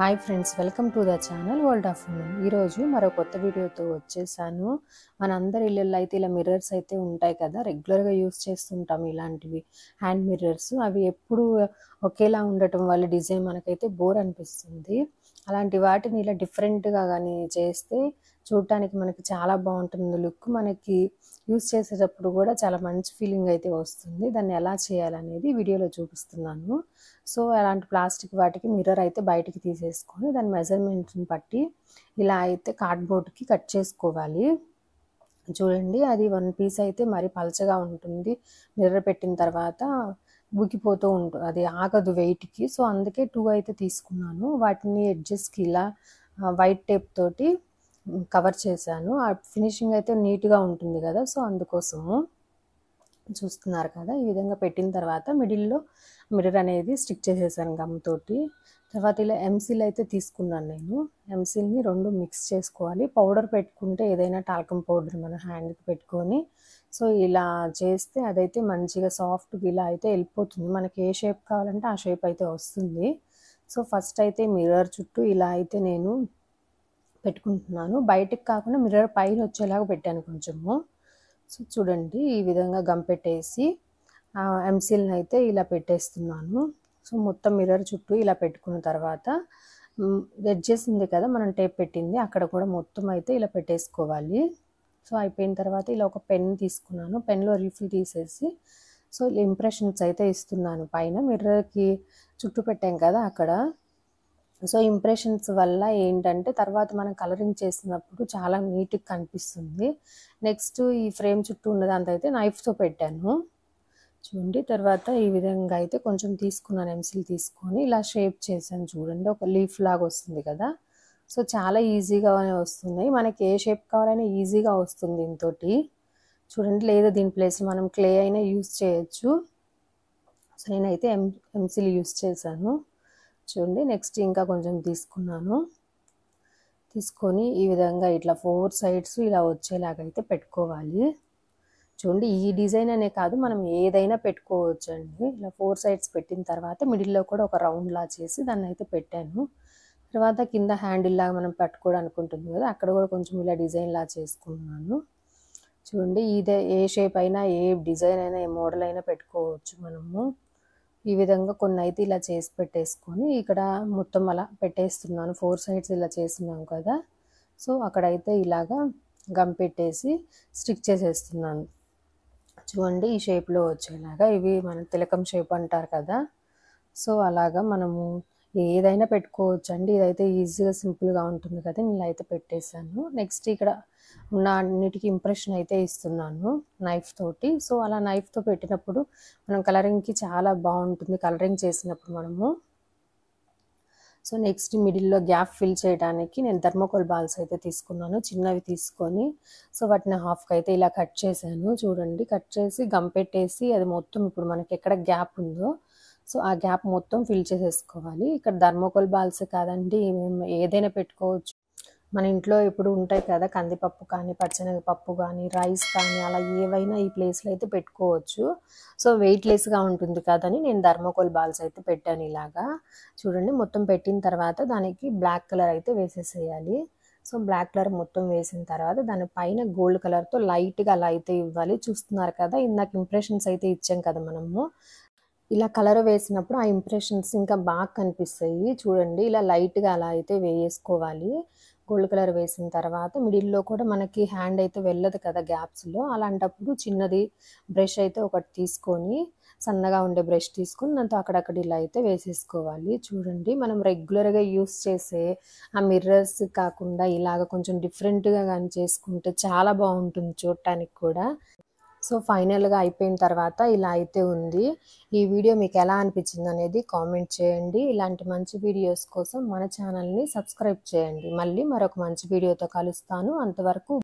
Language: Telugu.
hi friends welcome to the channel world of women ఈరోజు మరో కొత్త వీడియోతో వచ్చేసాను మనందరి ఇళ్ళల్లో అయితే ఇలా మిర్రర్స్ అయితే ఉంటాయి కదా రెగ్యులర్గా యూస్ చేస్తుంటాం ఇలాంటివి హ్యాండ్ మిర్రర్స్ అవి ఎప్పుడు ఒకేలా ఉండటం వల్ల డిజైన్ మనకైతే బోర్ అనిపిస్తుంది అలాంటి వాటిని ఇలా డిఫరెంట్గా కానీ చేస్తే చూడటానికి మనకి చాలా బాగుంటుంది లుక్ మనకి యూస్ చేసేటప్పుడు కూడా చాలా మంచి ఫీలింగ్ అయితే వస్తుంది దాన్ని ఎలా చేయాలనేది వీడియోలో చూపిస్తున్నాను సో అలాంటి ప్లాస్టిక్ వాటికి మిర్రర్ అయితే బయటికి తీసేసుకొని దాని మెజర్మెంట్ని బట్టి ఇలా అయితే కార్డ్బోర్డ్కి కట్ చేసుకోవాలి చూడండి అది వన్ పీస్ అయితే మరి పలచగా ఉంటుంది మిర్రర్ పెట్టిన తర్వాత ఉగిపోతూ ఉంటుంది అది ఆగదు వెయిట్కి సో అందుకే టూ అయితే తీసుకున్నాను వాటిని ఎడ్జెస్కి ఇలా వైట్ టేప్ తోటి కవర్ చేశాను ఆ ఫినిషింగ్ అయితే నీట్గా ఉంటుంది కదా సో అందుకోసము చూస్తున్నారు కదా ఈ విధంగా పెట్టిన తర్వాత మిడిల్లో మిడిల్ అనేది స్టిక్ చేసేసాను గమ్ తోటి తర్వాత ఇలా ఎంసీల్ అయితే తీసుకున్నాను నేను ఎంసీల్ని రెండు మిక్స్ చేసుకోవాలి పౌడర్ పెట్టుకుంటే ఏదైనా టాల్కమ్ పౌడర్ మన హ్యాండ్కి పెట్టుకొని సో ఇలా చేస్తే అదైతే మంచిగా సాఫ్ట్గా ఇలా అయితే వెళ్ళిపోతుంది మనకి ఏ షేప్ కావాలంటే ఆ షేప్ అయితే వస్తుంది సో ఫస్ట్ అయితే మిర్రర్ చుట్టూ ఇలా అయితే నేను పెట్టుకుంటున్నాను బయటకు కాకుండా మిర్రర్ పైన వచ్చేలాగా పెట్టాను కొంచెము సో చూడండి ఈ విధంగా గంపెట్టేసి పెట్టేసి ఎంసీల్ని అయితే ఇలా పెట్టేస్తున్నాను సో మొత్తం మిర్రర్ చుట్టూ ఇలా పెట్టుకున్న తర్వాత ఎడ్జెస్ ఉంది కదా మనం టేప్ పెట్టింది అక్కడ కూడా మొత్తం అయితే ఇలా పెట్టేసుకోవాలి సో అయిపోయిన తర్వాత ఇలా ఒక పెన్ తీసుకున్నాను పెన్లో రిఫిల్ తీసేసి సో ఇంప్రెషన్స్ అయితే ఇస్తున్నాను పైన మిర్రర్కి చుట్టూ పెట్టాం కదా అక్కడ సో ఇంప్రెషన్స్ వల్ల ఏంటంటే తర్వాత మనం కలరింగ్ చేసినప్పుడు చాలా నీట్గా కనిపిస్తుంది నెక్స్ట్ ఈ ఫ్రేమ్ చుట్టూ ఉన్నదంతా అయితే నైఫ్తో పెట్టాను చూడండి తర్వాత ఈ విధంగా అయితే కొంచెం తీసుకున్నాను ఎంసిల్ తీసుకొని ఇలా షేప్ చేశాను చూడండి ఒక లీఫ్ లాగా వస్తుంది కదా సో చాలా ఈజీగానే వస్తున్నాయి మనకి ఏ షేప్ కావాలైనా ఈజీగా వస్తుంది దీంతో చూడండి లేదా దీని ప్లేస్ మనం క్లే అయినా యూస్ చేయొచ్చు సో నేనైతే ఎం ఎంసిల్ యూస్ చేశాను చూడండి నెక్స్ట్ ఇంకా కొంచెం తీసుకున్నాను తీసుకొని ఈ విధంగా ఇట్లా ఫోర్ సైడ్స్ ఇలా వచ్చేలాగైతే పెట్టుకోవాలి చూడండి ఈ డిజైన్ అనే కాదు మనం ఏదైనా పెట్టుకోవచ్చు అండి ఇలా ఫోర్ సైడ్స్ పెట్టిన తర్వాత మిడిల్లో కూడా ఒక రౌండ్ లా చేసి దాన్ని అయితే పెట్టాను తర్వాత కింద హ్యాండిల్ లాగా మనం పెట్టుకోవడం అనుకుంటుంది కదా అక్కడ కూడా కొంచెం ఇలా డిజైన్ లా చేసుకున్నాను చూడండి ఇదే ఏ షేప్ అయినా ఏ డిజైన్ అయినా ఏ మోడల్ అయినా పెట్టుకోవచ్చు మనము ఈ విధంగా కొన్ని అయితే ఇలా చేసి పెట్టేసుకొని ఇక్కడ మొత్తం అలా పెట్టేస్తున్నాను ఫోర్ సైడ్స్ ఇలా చేస్తున్నాం కదా సో అక్కడైతే ఇలాగా గమ్ పెట్టేసి స్టిక్ చేసేస్తున్నాను చూడండి ఈ షేప్లో వచ్చేలాగా ఇవి మన తిలకం షేప్ అంటారు కదా సో అలాగా మనము ఏదైనా పెట్టుకోవచ్చు అండి ఇదైతే ఈజీగా సింపుల్గా ఉంటుంది కదా నేను అయితే పెట్టేశాను నెక్స్ట్ ఇక్కడ ఉన్న అన్నిటికీ ఇంప్రెషన్ అయితే ఇస్తున్నాను నైఫ్ తోటి సో అలా నైఫ్తో పెట్టినప్పుడు మనం కలరింగ్కి చాలా బాగుంటుంది కలరింగ్ చేసినప్పుడు మనము సో నెక్స్ట్ మిడిల్లో గ్యాప్ ఫిల్ చేయడానికి నేను థర్మోకోల్ బాల్స్ అయితే తీసుకున్నాను చిన్నవి తీసుకొని సో వాటిని హాఫ్కి అయితే ఇలా కట్ చేశాను చూడండి కట్ చేసి గమ్ పెట్టేసి అది మొత్తం ఇప్పుడు మనకి ఎక్కడ గ్యాప్ ఉందో సో ఆ గ్యాప్ మొత్తం ఫిల్ చేసేసుకోవాలి ఇక్కడ థర్మోకోల్ బాల్స్ కాదండి మేము ఏదైనా పెట్టుకోవచ్చు మన ఇంట్లో ఇప్పుడు ఉంటాయి కదా కందిపప్పు కానీ పచ్చనగపప్పు కానీ రైస్ కానీ అలా ఏవైనా ఈ ప్లేస్లో అయితే పెట్టుకోవచ్చు సో వెయిట్లెస్గా ఉంటుంది కదని నేను ధర్మకోల్ బాల్స్ అయితే పెట్టాను ఇలాగా చూడండి మొత్తం పెట్టిన తర్వాత దానికి బ్లాక్ కలర్ అయితే వేసేసేయాలి సో బ్లాక్ కలర్ మొత్తం వేసిన తర్వాత దాని పైన గోల్డ్ కలర్తో లైట్గా అలా అయితే ఇవ్వాలి చూస్తున్నారు కదా ఇందాక ఇంప్రెషన్స్ అయితే ఇచ్చాం కదా మనము ఇలా కలర్ వేసినప్పుడు ఆ ఇంప్రెషన్స్ ఇంకా బాగా కనిపిస్తాయి చూడండి ఇలా లైట్గా అలా అయితే వేసుకోవాలి గోల్డ్ కలర్ వేసిన తర్వాత మిడిల్లో కూడా మనకి హ్యాండ్ అయితే వెళ్ళదు కదా గ్యాప్స్లో అలాంటప్పుడు చిన్నది బ్రష్ అయితే ఒకటి తీసుకొని సన్నగా ఉండే బ్రష్ తీసుకొని దాంతో అక్కడక్కడ ఇలా అయితే వేసేసుకోవాలి చూడండి మనం రెగ్యులర్గా యూస్ చేసే ఆ మిర్రర్స్ కాకుండా ఇలాగ కొంచెం డిఫరెంట్గా కానీ చేసుకుంటే చాలా బాగుంటుంది చూడటానికి కూడా సో ఫైనల్గా అయిపోయిన తర్వాత ఇలా అయితే ఉంది ఈ వీడియో మీకు ఎలా అనిపించింది అనేది కామెంట్ చేయండి ఇలాంటి మంచి వీడియోస్ కోసం మన ఛానల్ని సబ్స్క్రైబ్ చేయండి మళ్ళీ మరొక మంచి వీడియోతో కలుస్తాను అంతవరకు